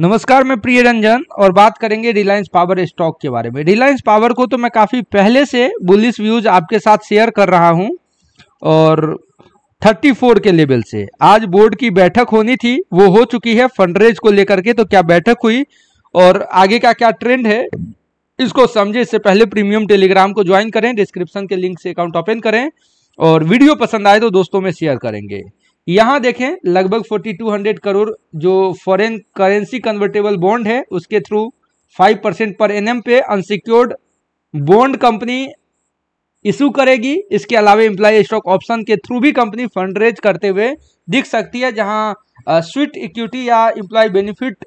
नमस्कार मैं प्रिय रंजन और बात करेंगे रिलायंस पावर स्टॉक के बारे में रिलायंस पावर को तो मैं काफ़ी पहले से बुलिस व्यूज आपके साथ शेयर कर रहा हूं और 34 के लेवल से आज बोर्ड की बैठक होनी थी वो हो चुकी है फंडरेज को लेकर के तो क्या बैठक हुई और आगे का क्या ट्रेंड है इसको समझे इससे पहले प्रीमियम टेलीग्राम को ज्वाइन करें डिस्क्रिप्शन के लिंक से अकाउंट ओपन करें और वीडियो पसंद आए तो दोस्तों में शेयर करेंगे यहाँ देखें लगभग 4200 करोड़ जो फॉरेन करेंसी कन्वर्टेबल बॉन्ड है उसके थ्रू 5 परसेंट पर एनएम पे अनसिक्योर्ड बॉन्ड कंपनी इशू करेगी इसके अलावा एम्प्लॉय स्टॉक ऑप्शन के थ्रू भी कंपनी फंड रेज करते हुए दिख सकती है जहां स्वीट इक्विटी या एम्प्लॉय बेनिफिट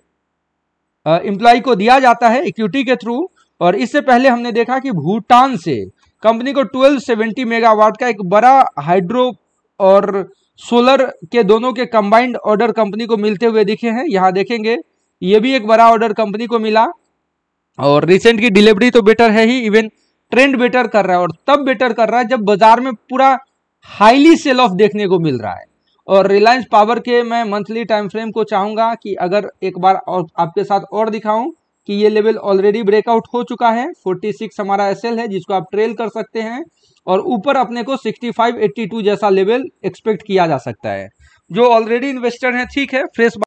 इम्प्लाई को दिया जाता है इक्विटी के थ्रू और इससे पहले हमने देखा कि भूटान से कंपनी को 1270 मेगावाट का एक बड़ा हाइड्रो और सोलर के दोनों के कंबाइंड ऑर्डर कंपनी को मिलते हुए दिखे हैं यहाँ देखेंगे ये भी एक बड़ा ऑर्डर कंपनी को मिला और रिसेंट की डिलीवरी तो बेटर है ही इवन ट्रेंड बेटर कर रहा है और तब बेटर कर रहा है जब बाजार में पूरा हाईली सेल ऑफ देखने को मिल रहा है और रिलायंस पावर के मैं मंथली टाइम फ्रेम को चाहूंगा कि अगर एक बार और आपके साथ और दिखाऊं कि ये लेवल ऑलरेडी ब्रेकआउट हो चुका है 46 हमारा एसएल है जिसको आप ट्रेल कर सकते हैं और ऊपर अपने को 65 82 जैसा लेवल एक्सपेक्ट किया जा सकता है जो ऑलरेडी इन्वेस्टर हैं ठीक है फ्रेश